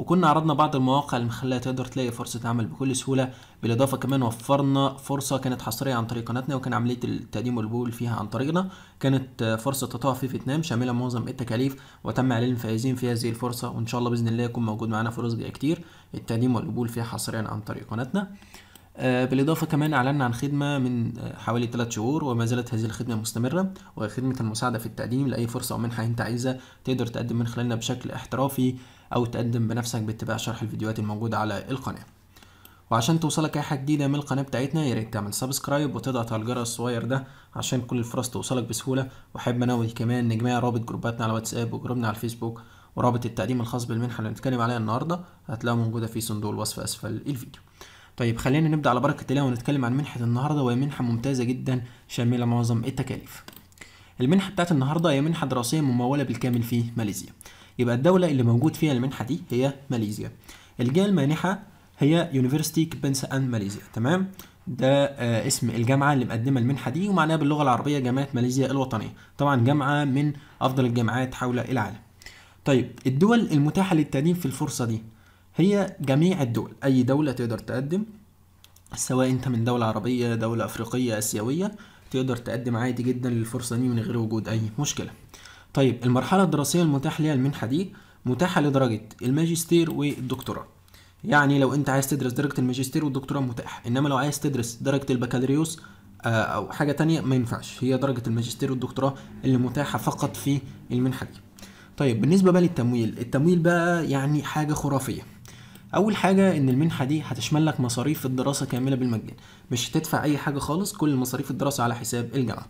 وكنا عرضنا بعض المواقع اللي مخليها تقدر تلاقي فرصة عمل بكل سهولة بالإضافة كمان وفرنا فرصة كانت حصرية عن طريق قناتنا وكان عملية التقديم والقبول فيها عن طريقنا كانت فرصة تطوع في فيتنام شاملة معظم التكاليف وتم إعلان الفائزين في هذه الفرصة وإن شاء الله بإذن الله يكون موجود معانا فرص كتير التقديم والقبول فيها حصريا عن طريق قناتنا آه، بالإضافة كمان أعلنا عن خدمة من آه، حوالي 3 شهور وما زالت هذه الخدمة مستمرة وهي خدمة المساعدة في التقديم لأي فرصة أو منحة أنت عايزها تقدر تقدم من خلالنا بشكل احترافي أو تقدم بنفسك باتباع شرح الفيديوهات الموجودة على القناة وعشان توصلك أي حاجة جديدة من القناة بتاعتنا ياريت تعمل سبسكرايب وتضغط على الجرس الصغير ده عشان كل الفرص توصلك بسهولة وأحب أنوه كمان نجمع رابط جروباتنا على واتساب وجروبنا على الفيسبوك ورابط التقديم الخاص بالمنحة اللي هنتكلم عليها النهاردة هتلاقوها موجودة في صندوق الوصف أسفل الفيديو طيب خلينا نبدأ على بركة الله ونتكلم عن منحة النهاردة وهي منحة ممتازة جدا شاملة معظم التكاليف المنحة بتاعت النهاردة هي منحة دراسية ممولة بالكامل في ماليزيا يبقى الدولة اللي موجود فيها المنحة دي هي ماليزيا الجهة المانحة هي يونيفرستي كبنسا أند ماليزيا تمام ده آه اسم الجامعة اللي مقدمة المنحة دي ومعناها باللغة العربية جامعة ماليزيا الوطنية طبعا جامعة من أفضل الجامعات حول العالم طيب الدول المتاحة للتقديم في الفرصة دي هي جميع الدول أي دولة تقدر تقدم سواء أنت من دولة عربية دولة أفريقية آسيوية تقدر تقدم عادي جدا للفرصة دي من غير وجود أي مشكلة طيب المرحلة الدراسية المتاح ليها المنحة دي متاحة لدرجة الماجستير والدكتوراه يعني لو انت عايز تدرس درجة الماجستير والدكتوراه متاح انما لو عايز تدرس درجة البكالوريوس آه، او حاجة تانية ما ينفعش هي درجة الماجستير والدكتوراه اللي متاحة فقط في المنحة دي طيب بالنسبة بقى للتمويل التمويل بقى يعني حاجة خرافية اول حاجه ان المنحه دي هتشمل لك مصاريف الدراسه كامله بالمجان مش هتدفع اي حاجه خالص كل مصاريف الدراسه على حساب الجامعه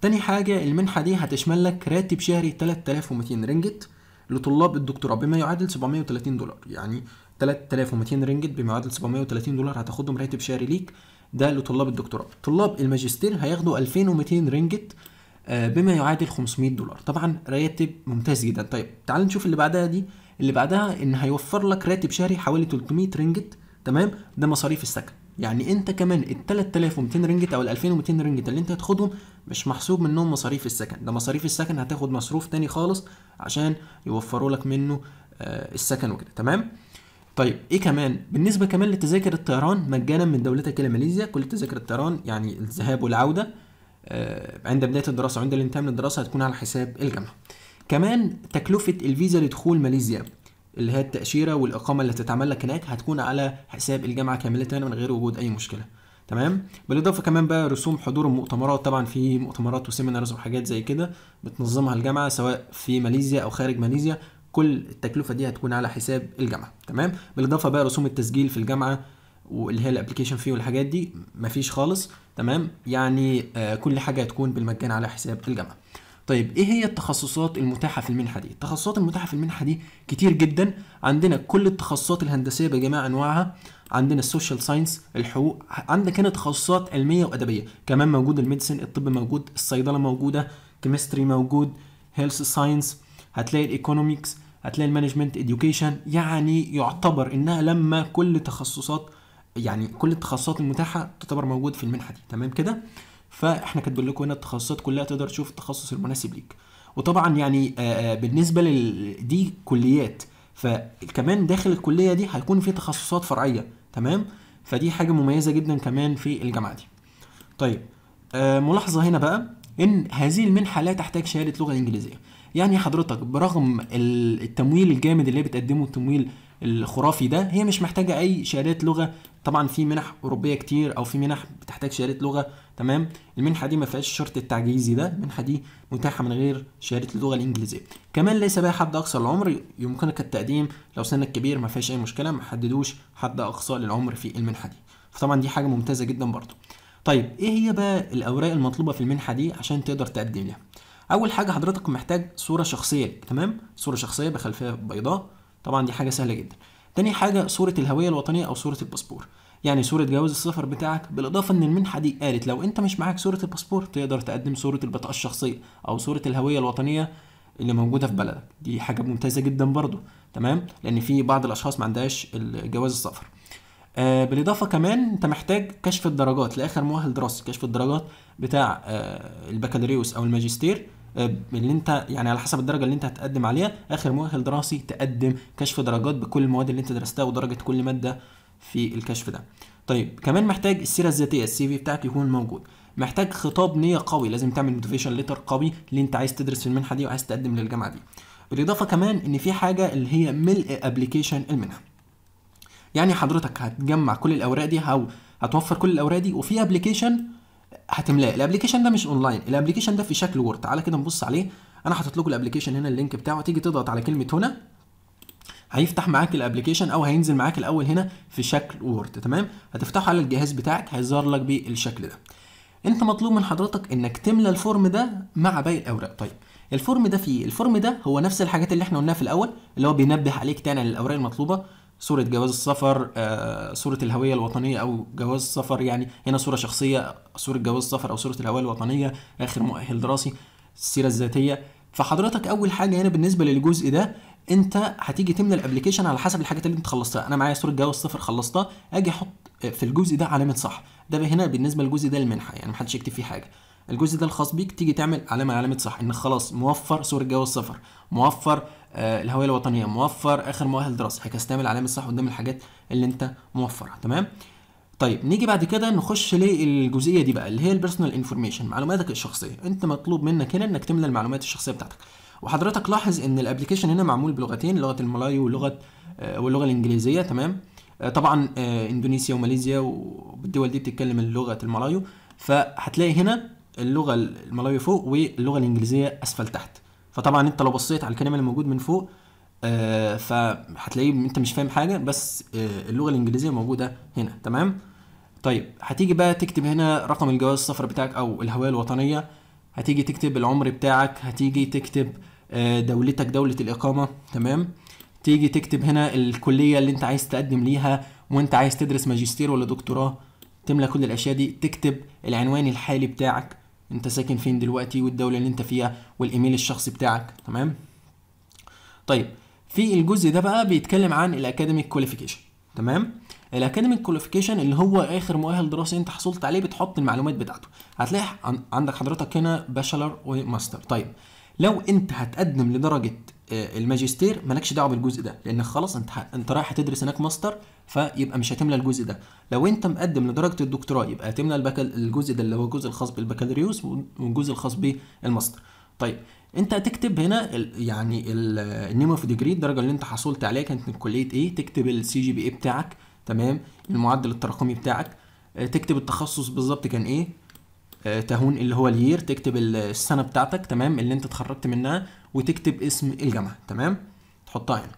تاني حاجة المنحة دي هتشمل لك راتب شهري 3200 رنجت لطلاب الدكتوراه بما يعادل 730 دولار يعني 3200 رنجت بما يعادل 730 دولار هتاخدهم راتب شهري ليك ده لطلاب الدكتوراه طلاب الماجستير هياخدوا 2200 رنجت آه، بما يعادل 500 دولار طبعا راتب ممتاز جدا طيب تعال نشوف اللي بعدها دي اللي بعدها ان هيوفر لك راتب شهري حوالي 300 رنجت تمام ده مصاريف السكن يعني انت كمان ال 3200 رنجت او ال 2200 رنجت اللي انت هتاخدهم مش محسوب منهم مصاريف السكن ده مصاريف السكن هتاخد مصروف تاني خالص عشان يوفروا لك منه آه، السكن وكده تمام طيب ايه كمان بالنسبه كمان لتذاكر الطيران مجانا من دولتك الى ماليزيا كل تذاكر الطيران يعني الذهاب والعوده آه، عند بدايه الدراسه وعند الانتهاء من الدراسه هتكون على حساب الجامعه كمان تكلفه الفيزا لدخول ماليزيا اللي هي التاشيره والاقامه اللي هتتعمل لك هناك هتكون على حساب الجامعه كامله من غير وجود اي مشكله تمام بالاضافه كمان بقى رسوم حضور المؤتمرات طبعا في مؤتمرات وسيمينارز وحاجات زي كده بتنظمها الجامعه سواء في ماليزيا او خارج ماليزيا كل التكلفه دي هتكون على حساب الجامعه تمام بالاضافه بقى رسوم التسجيل في الجامعه واللي هي الابلكيشن فيه والحاجات دي مفيش خالص تمام يعني آه كل حاجه هتكون بالمجان على حساب الجامعه طيب ايه هي التخصصات المتاحه في المنحه دي التخصصات المتاحه في المنحه دي كتير جدا عندنا كل التخصصات الهندسيه بجميع انواعها عندنا السوشيال ساينس الحقوق عندك هنا تخصصات علميه وادبيه كمان موجود الميديسن الطب موجود الصيدله موجوده كيمستري موجود هيلث ساينس هتلاقي الايكونومكس هتلاقي المانجمنت اديوكيشن يعني يعتبر انها لما كل تخصصات يعني كل التخصصات المتاحه تعتبر موجود في المنحه دي تمام كده فاحنا كاتبين لكم هنا التخصصات كلها تقدر تشوف التخصص المناسب ليك وطبعا يعني آه، آه، بالنسبه لل دي كليات فكمان داخل الكليه دي هيكون في تخصصات فرعيه تمام فدي حاجه مميزه جدا كمان في الجامعه دي طيب آه، ملاحظه هنا بقى ان هذه المنحه لا تحتاج شهاده لغه انجليزيه يعني حضرتك برغم التمويل الجامد اللي بتقدمه التمويل الخرافي ده هي مش محتاجه اي شهادات لغه طبعا في منح اوروبيه كتير او في منح بتحتاج شهاده لغه تمام المنحه دي ما فيهاش شرط التعجيزي ده المنحه دي متاحه من غير شهاده اللغه الانجليزيه كمان ليس بها حد اقصى للعمر يمكنك التقديم لو سنك كبير ما فيهاش اي مشكله ما حددوش حد اقصى للعمر في المنحه دي فطبعا دي حاجه ممتازه جدا برضو طيب ايه هي بقى الاوراق المطلوبه في المنحه دي عشان تقدر تقدم لها اول حاجه حضرتك محتاج صوره شخصيه تمام صوره شخصيه بخلفيه بيضاء طبعا دي حاجه سهله جدا تاني حاجه صوره الهويه الوطنيه او صوره الباسبور يعني صورة جواز السفر بتاعك بالإضافة إن المنحة دي قالت لو أنت مش معاك صورة الباسبور تقدر تقدم صورة البطاقة الشخصية أو صورة الهوية الوطنية اللي موجودة في بلدك دي حاجة ممتازة جدا برضو تمام لأن في بعض الأشخاص ما عندهاش جواز السفر آه بالإضافة كمان أنت محتاج كشف الدرجات لآخر مؤهل دراسي كشف الدرجات بتاع آه البكالوريوس أو الماجستير آه، اللي انت يعني على حسب الدرجه اللي انت هتقدم عليها اخر مؤهل دراسي تقدم كشف درجات بكل المواد اللي انت درستها ودرجه كل ماده في الكشف ده طيب كمان محتاج السيره الذاتيه السي في بتاعك يكون موجود محتاج خطاب نيه قوي لازم تعمل موتيفيشن ليتر قوي اللي انت عايز تدرس في المنحه دي وعايز تقدم للجامعه دي بالاضافه كمان ان في حاجه اللي هي ملء ابلكيشن المنحه يعني حضرتك هتجمع كل الاوراق دي او هتوفر كل الاوراق دي وفي ابلكيشن هتملاه الابلكيشن ده مش اونلاين الابلكيشن ده في شكل وورد تعالى كده نبص عليه انا حاطط لكم الابلكيشن هنا اللينك بتاعه تيجي تضغط على كلمه هنا هيفتح معاك الابلكيشن او هينزل معاك الاول هنا في شكل وورد تمام هتفتحه على الجهاز بتاعك هيظهر لك بالشكل ده انت مطلوب من حضرتك انك تملى الفورم ده مع باقي الاوراق طيب الفورم ده فيه إيه؟ الفورم ده هو نفس الحاجات اللي احنا قلناها في الاول اللي هو بينبه عليك تاني للاوراق المطلوبه صورة جواز السفر آه، صورة الهوية الوطنية أو جواز السفر يعني هنا صورة شخصية صورة جواز السفر أو صورة الهوية الوطنية آخر مؤهل دراسي السيرة الذاتية فحضرتك أول حاجة هنا بالنسبة للجزء ده أنت هتيجي تملى الأبلكيشن على حسب الحاجات اللي أنت خلصتها أنا معايا صورة جواز السفر خلصتها أجي أحط آه، في الجزء ده علامة صح ده هنا بالنسبة للجزء ده المنحة يعني محدش يكتب فيه حاجة الجزء ده الخاص بيك تيجي تعمل علامه علامه صح ان خلاص موفر سور جواز السفر موفر آه الهويه الوطنيه موفر اخر مؤهل دراسه هيك تعمل علامه صح قدام الحاجات اللي انت موفرها تمام طيب نيجي بعد كده نخش للجزئيه دي بقى اللي هي البيرسونال انفورميشن معلوماتك الشخصيه انت مطلوب منك هنا انك تملى المعلومات الشخصيه بتاعتك وحضرتك لاحظ ان الابلكيشن هنا معمول بلغتين لغه الملاي ولغه آه واللغه الانجليزيه تمام آه طبعا آه، اندونيسيا وماليزيا والدول دي بتتكلم اللغه الملايو فهتلاقي هنا اللغه الملاويه فوق واللغه الانجليزيه اسفل تحت فطبعا انت لو بصيت على الكلام اللي موجود من فوق آه فهتلاقيه انت مش فاهم حاجه بس آه اللغه الانجليزيه موجوده هنا تمام طيب هتيجي بقى تكتب هنا رقم الجواز السفر بتاعك او الهويه الوطنيه هتيجي تكتب العمر بتاعك هتيجي تكتب آه دولتك دوله الاقامه تمام تيجي تكتب هنا الكليه اللي انت عايز تقدم ليها وانت عايز تدرس ماجستير ولا دكتوراه تملى كل الاشياء دي تكتب العنوان الحالي بتاعك انت ساكن فين دلوقتي والدوله اللي انت فيها والايميل الشخصي بتاعك تمام طيب في الجزء ده بقى بيتكلم عن الاكاديميك كواليفيكيشن تمام الاكاديميك كواليفيكيشن اللي هو اخر مؤهل دراسي انت حصلت عليه بتحط المعلومات بتاعته هتلاقي عندك حضرتك هنا باشلر وماستر طيب لو انت هتقدم لدرجه آه، الماجستير مالكش دعوه بالجزء ده لان خلاص انت انت رايح هتدرس هناك ماستر فيبقى مش هتملى الجزء ده لو انت مقدم لدرجه الدكتوراه يبقى هتملى البكال الجزء ده اللي هو الجزء الخاص بالبكالوريوس والجزء الخاص بالماستر طيب انت هتكتب هنا الـ يعني النيم اوف ديجري الدرجه اللي انت حصلت عليها كانت من كليه ايه تكتب السي جي بي اي بتاعك تمام المعدل التراكمي بتاعك آه، تكتب التخصص بالظبط كان ايه آه، تهون اللي هو الير تكتب السنه بتاعتك تمام اللي انت اتخرجت منها وتكتب اسم الجامعه تمام تحطها هنا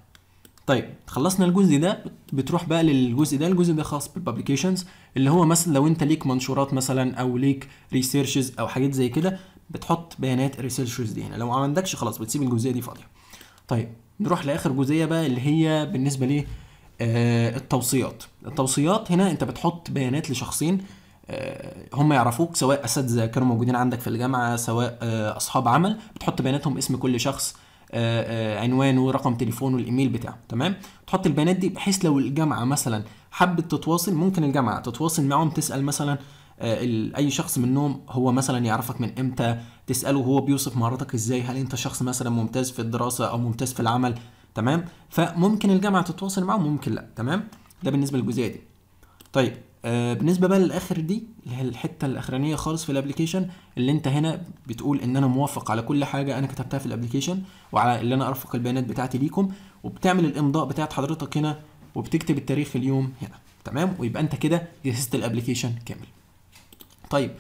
طيب خلصنا الجزء ده بتروح بقى للجزء ده الجزء ده خاص بالببليكيشنز اللي هو مثلا لو انت ليك منشورات مثلا او ليك ريسيرشز او حاجات زي كده بتحط بيانات الريسيرشز دي هنا لو ما عندكش خلاص بتسيب الجزئيه دي فاضيه طيب نروح لاخر جزئيه بقى اللي هي بالنسبه ليه آه التوصيات التوصيات هنا انت بتحط بيانات لشخصين آه، هم يعرفوك سواء اساتذه كانوا موجودين عندك في الجامعه سواء آه، اصحاب عمل بتحط بياناتهم اسم كل شخص آه، عنوانه رقم تليفونه الايميل بتاعه تمام تحط البيانات دي بحيث لو الجامعه مثلا حبت تتواصل ممكن الجامعه تتواصل معاهم تسال مثلا اي شخص منهم هو مثلا يعرفك من امتى تساله هو بيوصف مهاراتك ازاي هل انت شخص مثلا ممتاز في الدراسه او ممتاز في العمل تمام فممكن الجامعه تتواصل معاهم ممكن لا تمام ده بالنسبه للجزئيه دي طيب آه، بالنسبه بقى للاخر دي اللي هي الحته الاخرانيه خالص في الابلكيشن اللي انت هنا بتقول ان انا موافق على كل حاجه انا كتبتها في الابلكيشن وعلى اللي انا ارفق البيانات بتاعتي ليكم وبتعمل الامضاء بتاعت حضرتك هنا وبتكتب التاريخ اليوم هنا تمام ويبقى انت كده جهزت الابلكيشن كامل طيب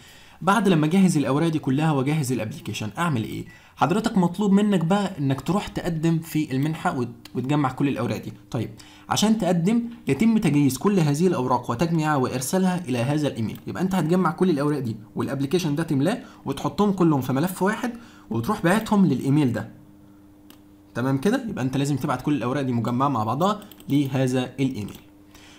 بعد لما اجهز الاوراق دي كلها واجهز الابلكيشن اعمل ايه حضرتك مطلوب منك بقى انك تروح تقدم في المنحه وتجمع كل الاوراق دي طيب عشان تقدم يتم تجهيز كل هذه الاوراق وتجميعها وارسالها الى هذا الايميل يبقى انت هتجمع كل الاوراق دي والابلكيشن ده تملاه وتحطهم كلهم في ملف واحد وتروح باعتهم للايميل ده تمام كده يبقى انت لازم تبعت كل الاوراق دي مجمعه مع بعضها لهذا الايميل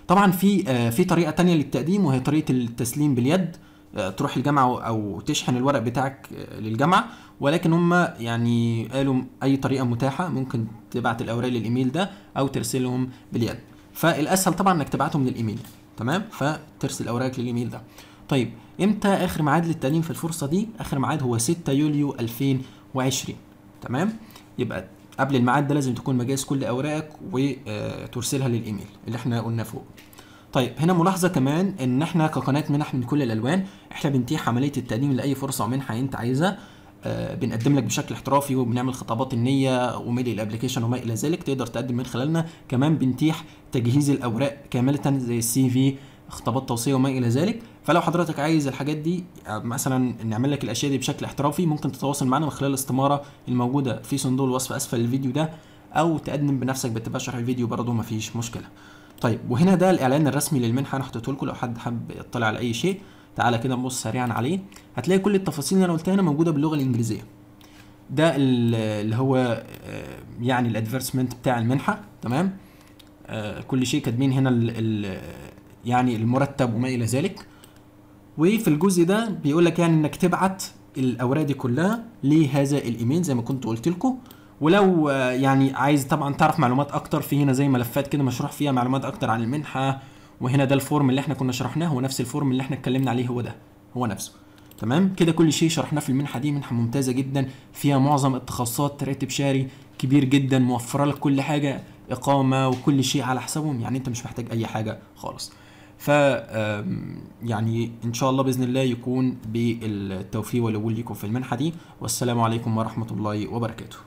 طبعا في آه، في طريقه تانية للتقديم وهي طريقه التسليم باليد آه، تروح الجامعه او تشحن الورق بتاعك آه، للجامعه ولكن هم يعني قالوا اي طريقه متاحه ممكن تبعت الاوراق للايميل ده او ترسلهم باليد فالاسهل طبعا انك تبعتهم للايميل تمام فترسل اوراقك للايميل ده طيب امتى اخر ميعاد للتعليم في الفرصه دي اخر ميعاد هو 6 يوليو 2020 تمام يبقى قبل الميعاد ده لازم تكون مجهز كل اوراقك وترسلها آه، للايميل اللي احنا قلنا فوق طيب هنا ملاحظه كمان ان احنا كقناه منح من كل الالوان احنا بنتيح عمليه التقديم لاي فرصه ومنحه انت عايزها آه، بنقدم لك بشكل احترافي وبنعمل خطابات النيه وميل الابلكيشن وما الى ذلك تقدر تقدم من خلالنا كمان بنتيح تجهيز الاوراق كامله زي السي في خطابات توصيه وما الى ذلك فلو حضرتك عايز الحاجات دي آه، مثلا نعمل لك الاشياء دي بشكل احترافي ممكن تتواصل معنا من خلال الاستماره الموجوده في صندوق الوصف اسفل الفيديو ده او تقدم بنفسك بتبقى شرح الفيديو برضه مفيش مشكله طيب وهنا ده الاعلان الرسمي للمنحه انا حطيته لكم لو حد حب يطلع على اي شيء تعالى كده نبص سريعا عليه هتلاقي كل التفاصيل اللي انا قلتها هنا موجوده باللغه الانجليزيه ده اللي هو آه، يعني الادفيرسمنت بتاع المنحه تمام آه، كل شيء كاتبين هنا الـ الـ يعني المرتب وما الى ذلك وفي الجزء ده بيقول لك يعني انك تبعت الاوراق دي كلها لهذا الايميل زي ما كنت قلت لكم ولو آه، يعني عايز طبعا تعرف معلومات اكتر في هنا زي ملفات كده مشروح فيها معلومات اكتر عن المنحه وهنا ده الفورم اللي احنا كنا شرحناه هو نفس الفورم اللي احنا اتكلمنا عليه هو ده هو نفسه تمام كده كل شيء شرحناه في المنحه دي منحه ممتازه جدا فيها معظم التخصصات راتب شهري كبير جدا موفره لك كل حاجه اقامه وكل شيء على حسابهم يعني انت مش محتاج اي حاجه خالص ف يعني ان شاء الله باذن الله يكون بالتوفيق والاول لكم في المنحه دي والسلام عليكم ورحمه الله وبركاته